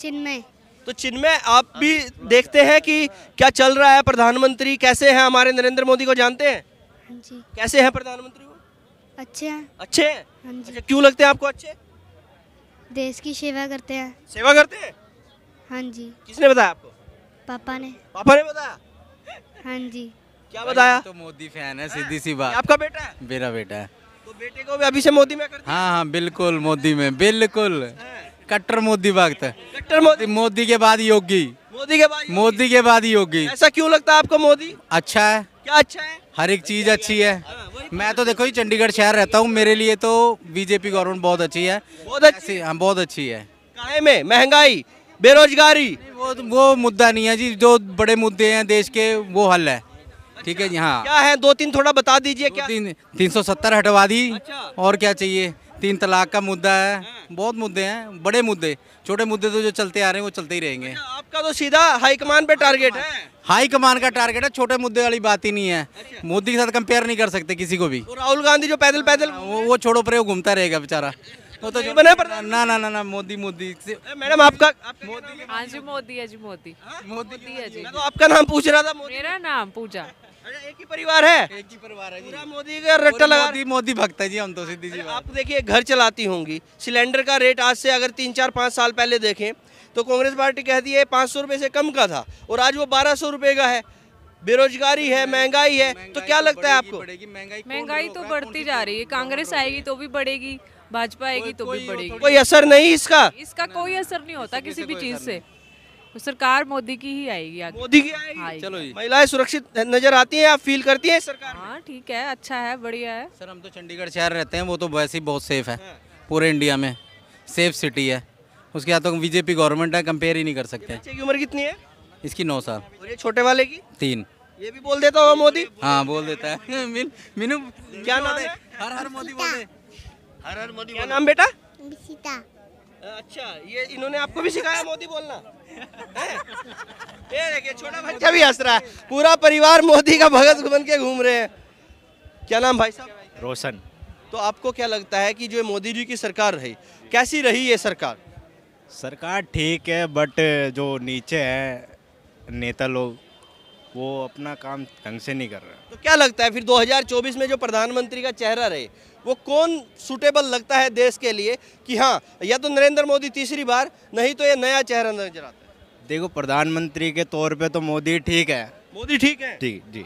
चिन्मय तो चिन्मय आप भी देखते हैं कि क्या चल रहा है प्रधानमंत्री कैसे हैं हमारे नरेंद्र मोदी को जानते हैं हाँ जी कैसे हैं प्रधानमंत्री अच्छे हैं अच्छे हैं हाँ अच्छा, क्यों लगते हैं आपको अच्छे देश की सेवा करते हैं सेवा करते हैं हाँ जी किसने बताया आपको पापा ने पापा ने बताया हाँ जी क्या बताया तो मोदी फैन है सीधी सी बात आपका बेटा है मेरा बेटा है तो बेटे को भी अभी से मोदी में करते हाँ हाँ बिल्कुल मोदी में बिल्कुल अच्छा। कट्टर मोदी भक्त कट्टर मोदी मोदी के बाद योगी मोदी के बाद मोदी के बाद योगी ऐसा क्यों लगता है आपको मोदी अच्छा है क्या अच्छा है हर एक चीज अच्छी है हाँ, तो। मैं तो देखो ही चंडीगढ़ शहर रहता हूँ मेरे लिए तो बीजेपी गवर्नमेंट बहुत अच्छी है बहुत अच्छी हाँ बहुत अच्छी है में महंगाई बेरोजगारी वो तो, वो मुद्दा नहीं है जी जो बड़े मुद्दे हैं देश के वो हल है अच्छा, ठीक है जी हाँ क्या है दो तीन थोड़ा बता दीजिए क्या तीन तीन सौ सत्तर हटवा दी अच्छा। और क्या चाहिए तीन तलाक का मुद्दा है हाँ। बहुत मुद्दे हैं बड़े मुद्दे छोटे मुद्दे तो जो चलते आ रहे हैं वो चलते ही रहेंगे अच्छा, आपका तो सीधा हाईकमान पे टारगेट है हाईकमान का टारगेट है छोटे मुद्दे वाली बात ही नहीं है अच्छा। मोदी के साथ कंपेयर नहीं कर सकते किसी को भी राहुल गांधी जो पैदल पैदल हाँ, वो वो छोड़ो पर घूमता रहेगा बेचारा वो तो बना ना ना ना ना मोदी मोदी मैडम आपका मोदी हाँ जी मोदी है जी मोदी मोदी है जी तो आपका नाम पूछ रहा था मेरा नाम पूजा अच्छा, एक ही परिवार है एक ही परिवार है पूरा मोदी का रट्टा लगा दी मोदी भक्त है जी हम तो सीधी जी आप देखिए घर चलाती होंगी सिलेंडर का रेट आज से अगर तीन चार पाँच साल पहले देखें तो कांग्रेस पार्टी कहती है पाँच सौ रुपये से कम का था और आज वो बारह सौ रुपये का है बेरोजगारी है महंगाई है तो क्या तो लगता है आपको महंगाई तो बढ़ती जा रही है कांग्रेस आएगी तो भी बढ़ेगी भाजपा आएगी तो भी बढ़ेगी कोई असर नहीं इसका इसका कोई असर नहीं होता किसी भी चीज़ से सरकार मोदी की ही आएगी आगे मोदी की आएगी हाँ चलो जी महिलाएं सुरक्षित नजर आती हैं आप फील करती हैं सरकार हाँ ठीक है अच्छा है बढ़िया है सर हम तो चंडीगढ़ शहर रहते हैं वो तो वैसे ही बहुत सेफ है हाँ। पूरे इंडिया में सेफ सिटी है उसके हाथों तो बीजेपी गवर्नमेंट है कंपेयर ही नहीं कर सकते की उम्र कितनी है इसकी नौ साल छोटे वाले की तीन ये भी बोल देता होगा मोदी हाँ बोल देता है मिन, क्या नाम है हर हर मोदी बोले हर हर मोदी नाम बेटा अच्छा ये इन्होंने आपको भी सिखाया मोदी बोलना ये देखिए छोटा बच्चा भी हंस रहा है पूरा परिवार मोदी का भगत बन के घूम रहे हैं क्या नाम भाई साहब रोशन तो आपको क्या लगता है कि जो मोदी जी की सरकार रही कैसी रही ये सरकार सरकार ठीक है बट जो नीचे है नेता लोग वो अपना काम ढंग से नहीं कर रहा तो क्या लगता है फिर 2024 में जो प्रधानमंत्री का चेहरा रहे वो कौन सुटेबल लगता है देश के लिए कि हाँ या तो नरेंद्र मोदी तीसरी बार नहीं तो ये नया चेहरा नजर आता है देखो प्रधानमंत्री के तौर पे तो मोदी ठीक है मोदी ठीक है ठीक जी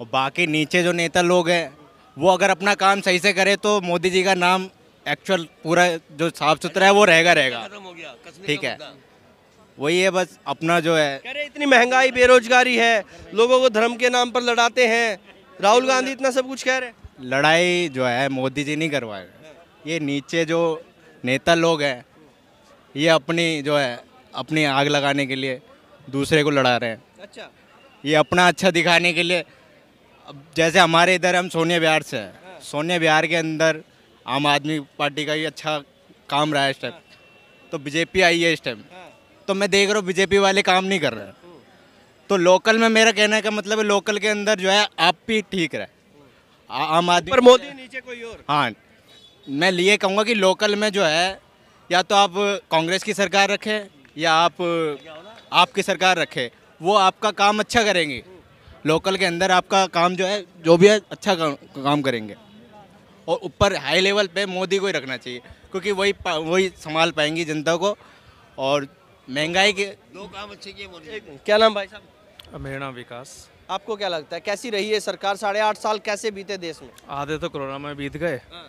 और बाकी नीचे जो नेता लोग हैं वो अगर अपना काम सही से करे तो मोदी जी का नाम एक्चुअल पूरा जो साफ सुथरा है वो रहेगा रहेगा ठीक है वही है बस अपना जो है इतनी महंगाई बेरोजगारी है लोगों को धर्म के नाम पर लड़ाते हैं राहुल गांधी इतना सब कुछ कह रहे हैं लड़ाई जो है मोदी जी नहीं करवाए ये नीचे जो नेता लोग हैं ये अपनी जो है अपनी आग लगाने के लिए दूसरे को लड़ा रहे हैं अच्छा ये अपना अच्छा दिखाने के लिए जैसे हमारे इधर हम सोनिया बिहार से हैं हाँ। सोनिया बिहार के अंदर आम आदमी पार्टी का ही अच्छा काम रहा है इस टाइम तो बीजेपी आई है इस टाइम हाँ। तो मैं देख रहा हूँ बीजेपी वाले काम नहीं कर रहे हैं तो लोकल में मेरा कहने का मतलब है लोकल के अंदर जो है आप भी ठीक रहे आम आदमी पर मोदी नीचे कोई और हाँ मैं लिए कहूँगा कि लोकल में जो है या तो आप कांग्रेस की सरकार रखें या आप आपकी सरकार रखे वो आपका काम अच्छा करेंगे लोकल के अंदर आपका काम जो है जो भी है अच्छा काम, काम करेंगे और ऊपर हाई लेवल पे मोदी को ही रखना चाहिए क्योंकि वही वही संभाल पाएंगी जनता को और महंगाई के दो काम अच्छे किए क्या नाम भाई साहब मेरा नाम विकास आपको क्या लगता है कैसी रही है सरकार साढ़े आठ साल कैसे बीते देश में आधे तो कोरोना में बीत गए हाँ।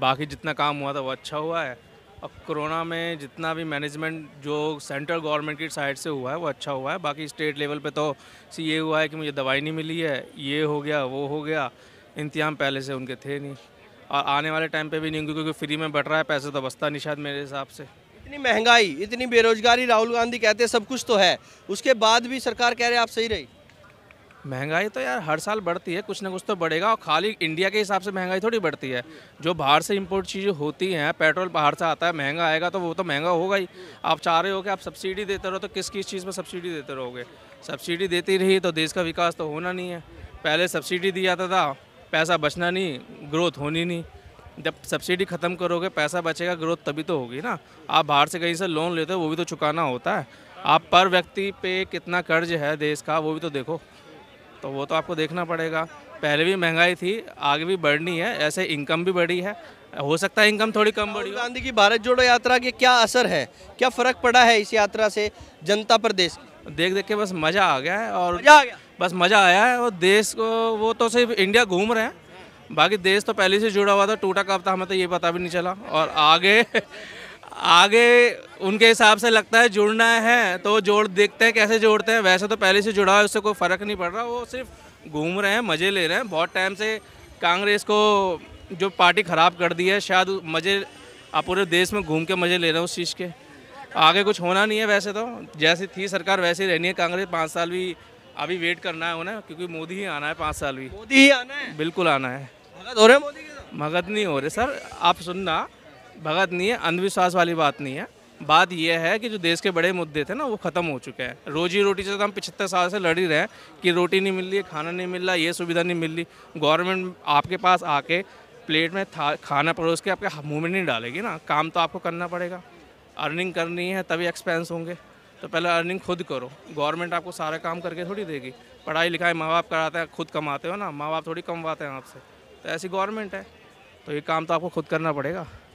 बाकी जितना काम हुआ था वो अच्छा हुआ है अब कोरोना में जितना भी मैनेजमेंट जो सेंट्रल गवर्नमेंट की साइड से हुआ है वो अच्छा हुआ है बाकी स्टेट लेवल पे तो ये हुआ है कि मुझे दवाई नहीं मिली है ये हो गया वो हो गया इंतजाम पहले से उनके थे नहीं और आने वाले टाइम पे भी नहीं क्योंकि फ्री में बट रहा है पैसे तो बसता नहीं शायद मेरे हिसाब से इतनी महंगाई इतनी बेरोजगारी राहुल गांधी कहते हैं सब कुछ तो है उसके बाद भी सरकार कह रहे आप सही रही महंगाई तो यार हर साल बढ़ती है कुछ ना कुछ तो बढ़ेगा और खाली इंडिया के हिसाब से महंगाई थोड़ी बढ़ती है जो बाहर से इंपोर्ट चीज़ें होती हैं पेट्रोल बाहर से आता है महंगा आएगा तो वो तो महंगा होगा ही आप चाह रहे हो कि आप सब्सिडी देते रहो तो किस किस चीज़ पर सब्सिडी देते रहोगे सब्सिडी देती रही तो देश का विकास तो होना नहीं है पहले सब्सिडी दिया जाता था पैसा बचना नहीं ग्रोथ होनी नहीं जब सब्सिडी ख़त्म करोगे पैसा बचेगा ग्रोथ तभी तो होगी ना आप बाहर से कहीं से लोन लेते हो वो भी तो चुकाना होता है आप पर व्यक्ति पे कितना कर्ज है देश का वो भी तो देखो तो वो तो आपको देखना पड़ेगा पहले भी महंगाई थी आगे भी बढ़नी है ऐसे इनकम भी बढ़ी है हो सकता है इनकम थोड़ी कम बढ़ी गांधी की भारत जोड़ो यात्रा के क्या असर है क्या फ़र्क पड़ा है इस यात्रा से जनता पर देश देख देख के बस मज़ा आ गया है और मजा आ गया बस मज़ा आया है और देश को वो तो सिर्फ इंडिया घूम रहे हैं बाकी देश तो पहले से जुड़ा हुआ था टूटा कब था हमें तो ये पता भी नहीं चला और आगे आगे उनके हिसाब से लगता है जुड़ना है तो जोड़ देखते हैं कैसे जोड़ते हैं वैसे तो पहले से जुड़ा है उससे कोई फ़र्क नहीं पड़ रहा वो सिर्फ घूम रहे हैं मज़े ले रहे हैं बहुत टाइम से कांग्रेस को जो पार्टी ख़राब कर दी है शायद मज़े आप पूरे देश में घूम के मज़े ले रहे हैं उस चीज़ के आगे कुछ होना नहीं है वैसे तो जैसी थी सरकार वैसे ही रहनी है कांग्रेस पाँच साल भी अभी वेट करना है उन्हें क्योंकि मोदी ही आना है पाँच साल भी मोदी ही आना है बिल्कुल आना है भगत हो रहे मोदी के भगत नहीं हो रहे सर आप सुनना भगत नहीं है अंधविश्वास वाली बात नहीं है बात यह है कि जो देश के बड़े मुद्दे थे ना वो ख़त्म हो चुके हैं रोजी रोटी से तो हम पिछहत्तर साल से लड़ ही रहे हैं कि रोटी नहीं मिल रही खाना नहीं मिल रहा ये सुविधा नहीं मिल रही गवर्नमेंट आपके पास आके प्लेट में था खाना परोस के आपके मुँह में नहीं डालेगी ना काम तो आपको करना पड़ेगा अर्निंग करनी है तभी एक्सपेंस होंगे तो पहले अर्निंग खुद करो गवर्नमेंट आपको सारा काम करके थोड़ी देगी पढ़ाई लिखाई माँ बाप कराते हैं खुद कमाते हो ना माँ बाप थोड़ी कमवाते हैं आपसे तो ऐसी गवर्नमेंट है तो ये काम तो आपको खुद करना पड़ेगा